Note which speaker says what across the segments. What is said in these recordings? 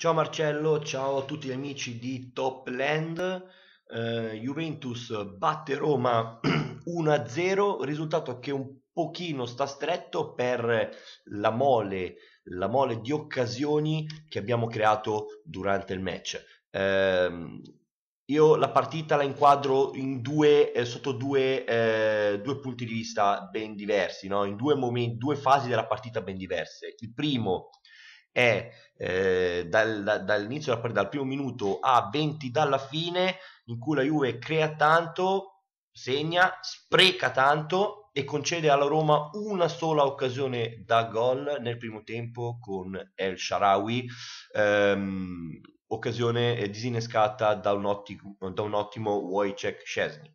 Speaker 1: Ciao Marcello, ciao a tutti gli amici di Topland. Eh, Juventus batte Roma 1-0, risultato che un pochino sta stretto per la mole, la mole di occasioni che abbiamo creato durante il match. Eh, io la partita la inquadro in due, eh, sotto due, eh, due, punti di vista ben diversi, no? in due, momenti, due fasi della partita ben diverse. Il primo è eh, dal, da, dall'inizio, dal primo minuto a 20 dalla fine, in cui la Juve crea tanto, segna, spreca tanto e concede alla Roma una sola occasione da gol nel primo tempo con El Sharawi. Ehm, occasione disinnescata da un ottimo, da un ottimo Wojciech Szczesny.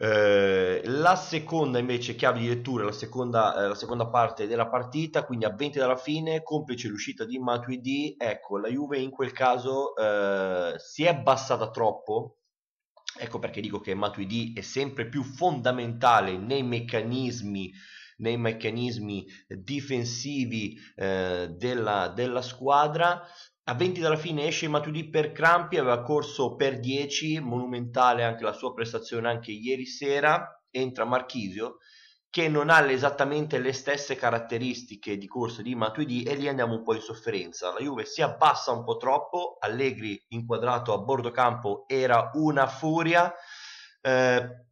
Speaker 1: Eh, la seconda invece chiave di lettura, la seconda, eh, la seconda, parte della partita, quindi a 20 dalla fine, complice l'uscita di Matuidi, ecco la Juve in quel caso eh, si è abbassata troppo, ecco perché dico che Matuidi è sempre più fondamentale nei meccanismi nei meccanismi difensivi eh, della, della squadra a 20 dalla fine esce Matuidi per Crampi, aveva corso per 10, monumentale anche la sua prestazione anche ieri sera, entra Marchisio che non ha esattamente le stesse caratteristiche di corso di Matuidi e lì andiamo un po' in sofferenza. La Juve si abbassa un po' troppo, Allegri inquadrato a bordo campo era una furia, eh,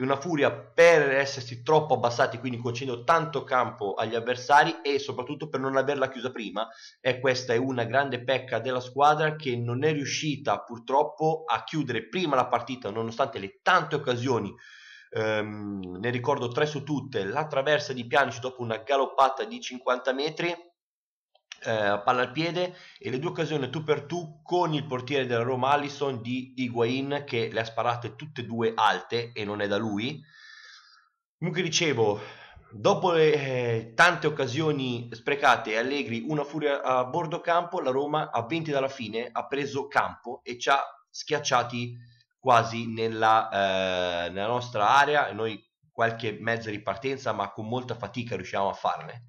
Speaker 1: di una furia per essersi troppo abbassati, quindi concedendo tanto campo agli avversari e soprattutto per non averla chiusa prima. E questa è una grande pecca della squadra che non è riuscita purtroppo a chiudere prima la partita, nonostante le tante occasioni. Ehm, ne ricordo tre su tutte, la traversa di Pianici dopo una galoppata di 50 metri eh, palla al piede e le due occasioni tu per tu con il portiere della Roma Allison di Higuain che le ha sparate tutte e due alte e non è da lui. Comunque dicevo, dopo le eh, tante occasioni sprecate e Allegri una furia a bordo campo, la Roma a 20 dalla fine ha preso campo e ci ha schiacciati quasi nella, eh, nella nostra area e noi qualche mezza ripartenza ma con molta fatica riusciamo a farne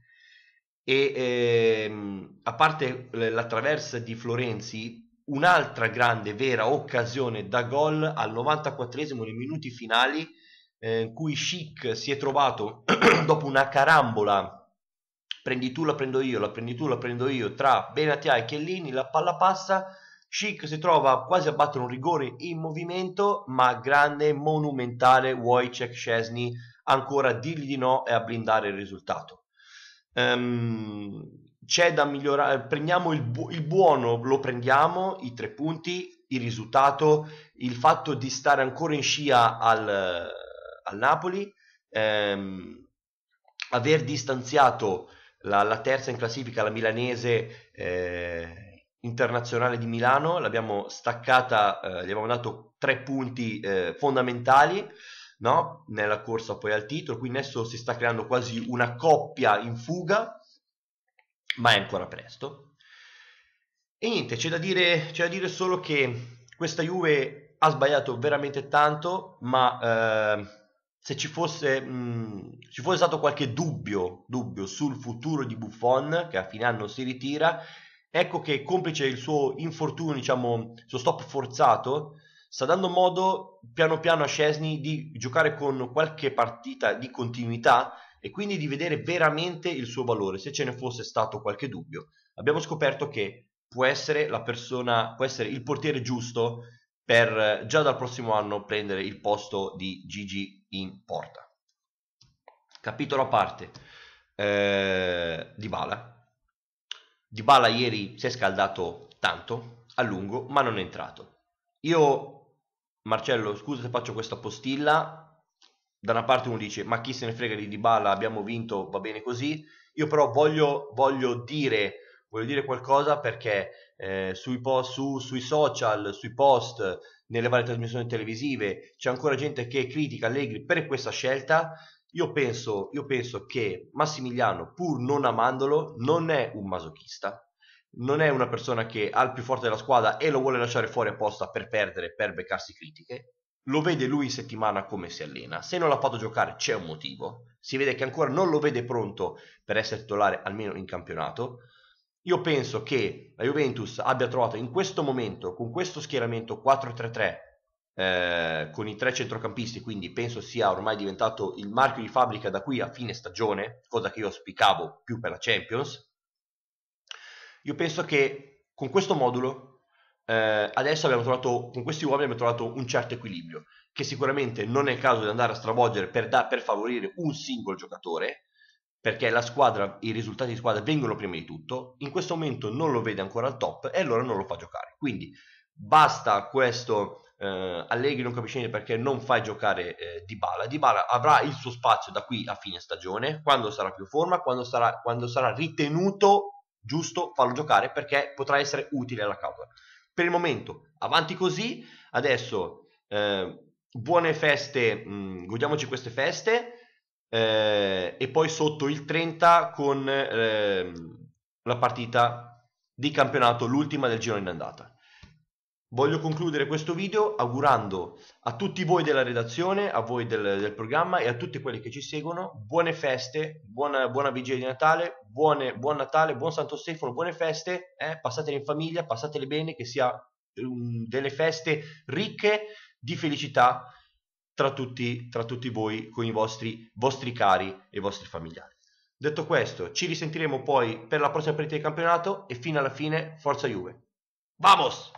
Speaker 1: e ehm, a parte la traversa di Florenzi un'altra grande vera occasione da gol al 94esimo nei minuti finali eh, in cui Chic si è trovato dopo una carambola prendi tu la prendo io la prendi tu la prendo io tra Benatia e Chiellini la palla passa Chic si trova quasi a battere un rigore in movimento ma grande monumentale Wojciech Szczesny ancora a dirgli di no e a blindare il risultato Um, c'è da migliorare, prendiamo il, bu- il, buono, lo prendiamo, i tre punti, il risultato, il fatto di stare ancora in scia al, al Napoli, ehm, aver distanziato la, la, terza in classifica, la milanese eh, internazionale di Milano, l'abbiamo staccata, eh, gli abbiamo dato tre punti eh, fondamentali, no? nella corsa poi al titolo, quindi adesso si sta creando quasi una coppia in fuga, ma è ancora presto. E niente, c'è da dire, c'è da dire solo che questa Juve ha sbagliato veramente tanto, ma eh, se ci fosse, mh, ci fosse stato qualche dubbio, dubbio sul futuro di Buffon, che a fine anno si ritira, ecco che complice il suo infortunio, diciamo, il suo stop forzato, sta dando modo piano piano a Scesni di giocare con qualche partita di continuità e quindi di vedere veramente il suo valore, se ce ne fosse stato qualche dubbio. Abbiamo scoperto che può essere la persona, può essere il portiere giusto per già dal prossimo anno prendere il posto di Gigi in porta. Capitolo a parte eh, di Bala. Di Bala ieri si è scaldato tanto, a lungo, ma non è entrato. Io Marcello, scusa se faccio questa postilla. Da una parte uno dice, ma chi se ne frega di Dybala, abbiamo vinto, va bene così. Io però voglio, voglio dire, voglio dire qualcosa perché eh, sui, post, su, sui social, sui post, nelle varie trasmissioni televisive, c'è ancora gente che critica Allegri per questa scelta. Io penso, io penso che Massimiliano, pur non amandolo, non è un masochista, non è una persona che ha il più forte della squadra e lo vuole lasciare fuori apposta per perdere, per beccarsi critiche. Lo vede lui in settimana come si allena. Se non l'ha fatto giocare c'è un motivo. Si vede che ancora non lo vede pronto per essere titolare, almeno in campionato. Io penso che la Juventus abbia trovato in questo momento, con questo schieramento 4-3-3, eh, con i tre centrocampisti, quindi penso sia ormai diventato il marchio di fabbrica da qui a fine stagione, cosa che io spiccavo più per la Champions, io penso che con questo modulo eh, adesso abbiamo trovato, con questi uomini abbiamo trovato un certo equilibrio, che sicuramente non è il caso di andare a stravolgere per, da, per favorire un singolo giocatore, perché la squadra, i risultati di squadra vengono prima di tutto, in questo momento non lo vede ancora al top e allora non lo fa giocare. Quindi basta questo eh, Allegri non capisce niente perché non fai giocare eh, Dybala. Dybala avrà il suo spazio da qui a fine stagione, quando sarà più forma, quando sarà, quando sarà ritenuto giusto, fallo giocare perché potrà essere utile alla causa. Per il momento, avanti così, adesso eh, buone feste, mh, mm, godiamoci queste feste eh, e poi sotto il 30 con eh, la partita di campionato, l'ultima del giro in andata. Voglio concludere questo video augurando a tutti voi della redazione, a voi del, del programma e a tutti quelli che ci seguono buone feste, buona, buona vigilia di Natale, buone, buon Natale, buon Santo Stefano, buone feste, eh? passatele in famiglia, passatele bene, che sia um, delle feste ricche di felicità tra tutti, tra tutti voi, con i vostri, vostri cari e i vostri familiari. Detto questo, ci risentiremo poi per la prossima partita di campionato e fino alla fine, forza Juve. Vamos!